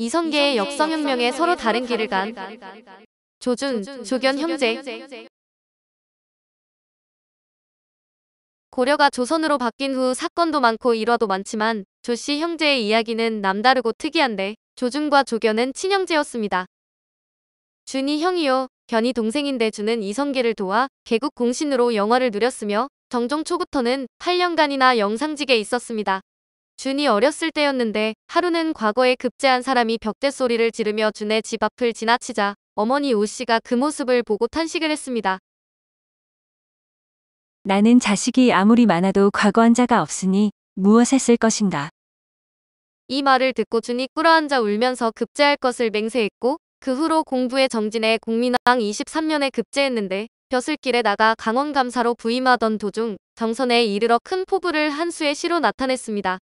이성계의 역성혁명에 서로 다른 길을 간 조준, 조견 형제 고려가 조선으로 바뀐 후 사건도 많고 일화도 많지만 조씨 형제의 이야기는 남다르고 특이한데 조준과 조견은 친형제였습니다. 준이 형이요, 견이 동생인데 준은 이성계를 도와 개국 공신으로 영화를 누렸으며 정종 초부터는 8년간이나 영상직에 있었습니다. 준이 어렸을 때였는데 하루는 과거에 급제한 사람이 벽대 소리를 지르며 준의 집 앞을 지나치자 어머니 오씨가 그 모습을 보고 탄식을 했습니다. 나는 자식이 아무리 많아도 과거한 자가 없으니 무엇에 쓸 것인가. 이 말을 듣고 준이 꿇어앉아 울면서 급제할 것을 맹세했고 그 후로 공부에 정진해 공민왕 23년에 급제했는데 벼슬길에 나가 강원감사로 부임하던 도중 정선에 이르러 큰 포부를 한 수의 시로 나타냈습니다.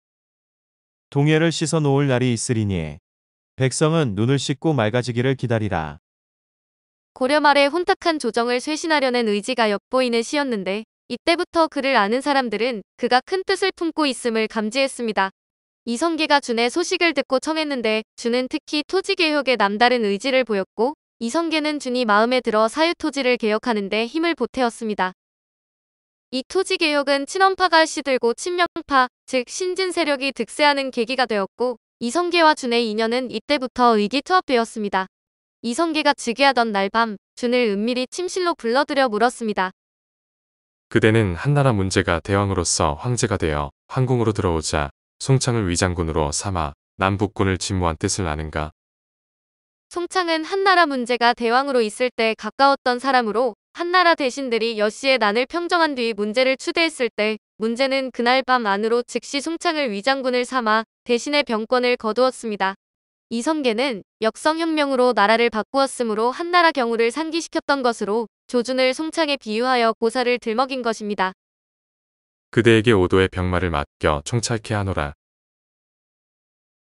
동해를 씻어 놓을 날이 있으리니 백성은 눈을 씻고 맑아지기를 기다리라. 고려 말에 혼탁한 조정을 쇄신하려는 의지가 엿보이는 시였는데 이때부터 그를 아는 사람들은 그가 큰 뜻을 품고 있음을 감지했습니다. 이성계가 준의 소식을 듣고 청했는데 준은 특히 토지개혁에 남다른 의지를 보였고 이성계는 준이 마음에 들어 사유토지를 개혁하는데 힘을 보태었습니다. 이 토지 개혁은 친원파가 시들고 친명파, 즉 신진 세력이 득세하는 계기가 되었고 이성계와 준의 인연은 이때부터 의기투합되었습니다. 이성계가 즉위하던 날밤 준을 은밀히 침실로 불러들여 물었습니다. 그대는 한나라 문제가 대왕으로서 황제가 되어 황궁으로 들어오자 송창을 위장군으로 삼아 남북군을 진무한 뜻을 아는가? 송창은 한나라 문제가 대왕으로 있을 때 가까웠던 사람으로 한나라 대신들이 여씨의 난을 평정한 뒤 문제를 추대했을 때 문제는 그날 밤 안으로 즉시 송창을 위장군을 삼아 대신의 병권을 거두었습니다. 이성계는 역성혁명으로 나라를 바꾸었으므로 한나라 경우를 상기시켰던 것으로 조준을 송창에 비유하여 고사를 들먹인 것입니다. 그대에게 오도의 병마를 맡겨 총찰케 하노라.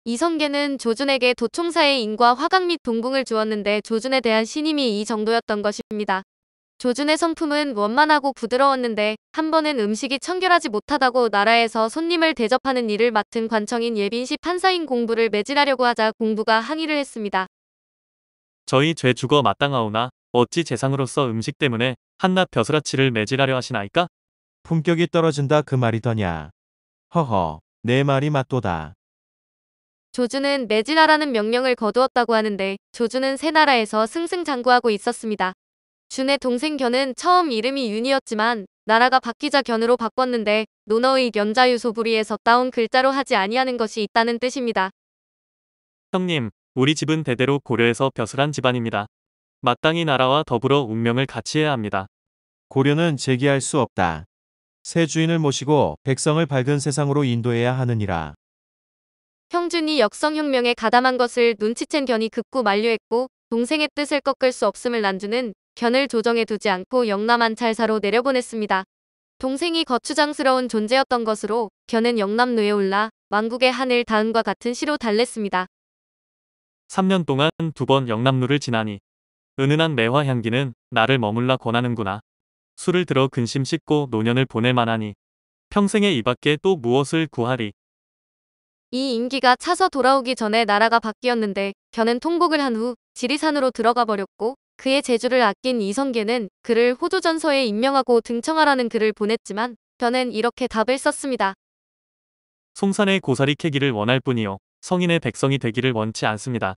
이성계는 조준에게 도총사의 인과 화강 및 동궁을 주었는데 조준에 대한 신임이 이 정도였던 것입니다. 조준의 성품은 원만하고 부드러웠는데 한 번은 음식이 청결하지 못하다고 나라에서 손님을 대접하는 일을 맡은 관청인 예빈시 판사인 공부를 매질하려고 하자 공부가 항의를 했습니다. 저희 죄 죽어 마땅하오나 어찌 재상으로서 음식 때문에 한낱 벼슬아치를 매질하려 하시나이까? 품격이 떨어진다 그 말이더냐. 허허, 내 말이 맞도다. 조준은 매질하라는 명령을 거두었다고 하는데 조준은 새 나라에서 승승장구하고 있었습니다. 준의 동생 견은 처음 이름이 윤이었지만 나라가 바뀌자 견으로 바꿨는데 논어의 견자유 소부리에서 따온 글자로 하지 아니하는 것이 있다는 뜻입니다. 형님, 우리 집은 대대로 고려에서 벼슬한 집안입니다. 마땅히 나라와 더불어 운명을 같이 해야 합니다. 고려는 재기할 수 없다. 새 주인을 모시고 백성을 밝은 세상으로 인도해야 하느니라. 형준이 역성혁명에 가담한 것을 눈치챈 견이 극구 만류했고 동생의 뜻을 꺾을 수 없음을 난주는 견을 조정해 두지 않고 영남한 찰사로 내려보냈습니다. 동생이 거추장스러운 존재였던 것으로 견은 영남루에 올라 왕국의 하늘 다음과 같은 시로 달랬습니다. 3년 동안 두 번 영남루를 지나니 은은한 매화 향기는 나를 머물라 권하는구나. 술을 들어 근심 씻고 노년을 보낼 만하니 평생에 이 밖에 또 무엇을 구하리. 이인기가 차서 돌아오기 전에 나라가 바뀌었는데 견은 통곡을 한후 지리산으로 들어가 버렸고 그의 재주를 아낀 이성계는 그를 호조전서에 임명하고 등청하라는 글을 보냈지만 저은 이렇게 답을 썼습니다. 송산의 고사리 캐기를 원할 뿐이요. 성인의 백성이 되기를 원치 않습니다.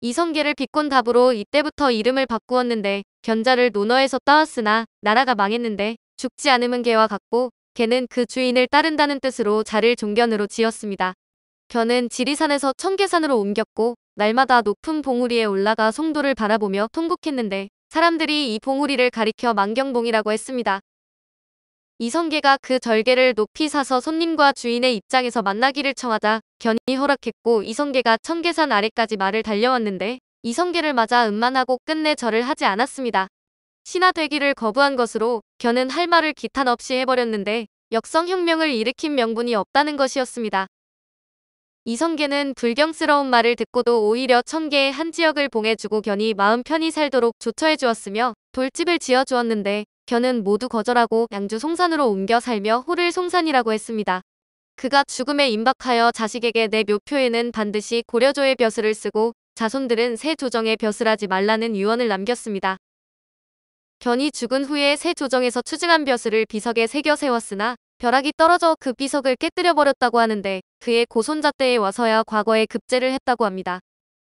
이성계를 비꼰 답으로 이때부터 이름을 바꾸었는데 견자를 논어에서 따왔으나 나라가 망했는데 죽지 않으면 개와 같고 개는 그 주인을 따른다는 뜻으로 자를 종견으로 지었습니다. 견은 지리산에서 청계산으로 옮겼고 날마다 높은 봉우리에 올라가 송도를 바라보며 통곡했는데 사람들이 이 봉우리를 가리켜 만경봉이라고 했습니다. 이성계가 그 절개를 높이 사서 손님과 주인의 입장에서 만나기를 청하자 견이 인 허락했고 이성계가 청계산 아래까지 말을 달려왔는데 이성계를 맞아 음만하고 끝내 절을 하지 않았습니다. 신하 되기를 거부한 것으로 견은 할 말을 기탄 없이 해버렸는데 역성혁명을 일으킨 명분이 없다는 것이었습니다. 이성계는 불경스러운 말을 듣고도 오히려 천계의 한 지역을 봉해주고 견이 마음 편히 살도록 조처해주었으며 돌집을 지어주었는데 견은 모두 거절하고 양주 송산으로 옮겨 살며 호를 송산이라고 했습니다. 그가 죽음에 임박하여 자식에게 내 묘표에는 반드시 고려조의 벼슬을 쓰고 자손들은 새 조정에 벼슬하지 말라는 유언을 남겼습니다. 견이 죽은 후에 새 조정에서 추증한 벼슬을 비석에 새겨 세웠으나 벼락이 떨어져 그 비석을 깨뜨려버렸다고 하는데 그의 고손자 때에 와서야 과거에 급제를 했다고 합니다.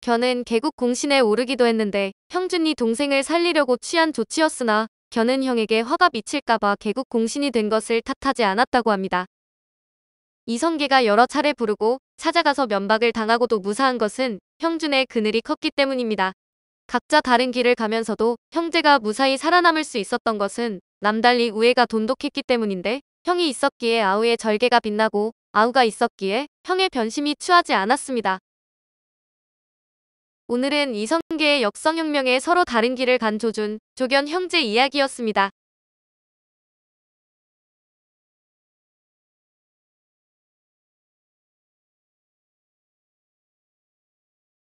견은 개국 공신에 오르기도 했는데 형준이 동생을 살리려고 취한 조치였으나 견은 형에게 화가 미칠까봐 개국 공신이 된 것을 탓하지 않았다고 합니다. 이성계가 여러 차례 부르고 찾아가서 면박을 당하고도 무사한 것은 형준의 그늘이 컸기 때문입니다. 각자 다른 길을 가면서도 형제가 무사히 살아남을 수 있었던 것은 남달리 우애가 돈독했기 때문인데 형이 있었기에 아우의 절개가 빛나고 아우가 있었기에 형의 변심이 추하지 않았습니다. 오늘은 이성계의 역성혁명에 서로 다른 길을 간 조준, 조견 형제 이야기였습니다.